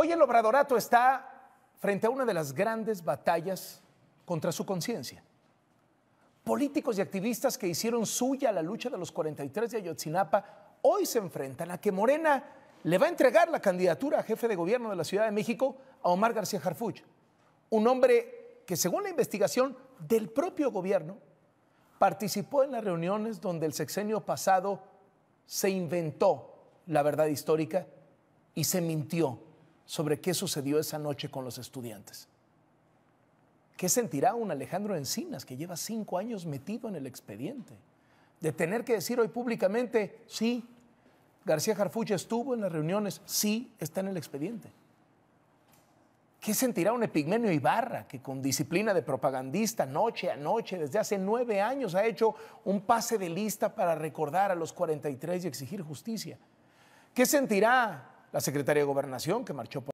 Hoy el obradorato está frente a una de las grandes batallas contra su conciencia. Políticos y activistas que hicieron suya la lucha de los 43 de Ayotzinapa hoy se enfrentan a que Morena le va a entregar la candidatura a jefe de gobierno de la Ciudad de México a Omar García Harfuch, un hombre que según la investigación del propio gobierno participó en las reuniones donde el sexenio pasado se inventó la verdad histórica y se mintió sobre qué sucedió esa noche con los estudiantes. ¿Qué sentirá un Alejandro Encinas que lleva cinco años metido en el expediente? De tener que decir hoy públicamente, sí, García Jarfucha estuvo en las reuniones, sí, está en el expediente. ¿Qué sentirá un Epigmenio Ibarra que con disciplina de propagandista noche a noche desde hace nueve años ha hecho un pase de lista para recordar a los 43 y exigir justicia? ¿Qué sentirá la secretaria de Gobernación, que marchó por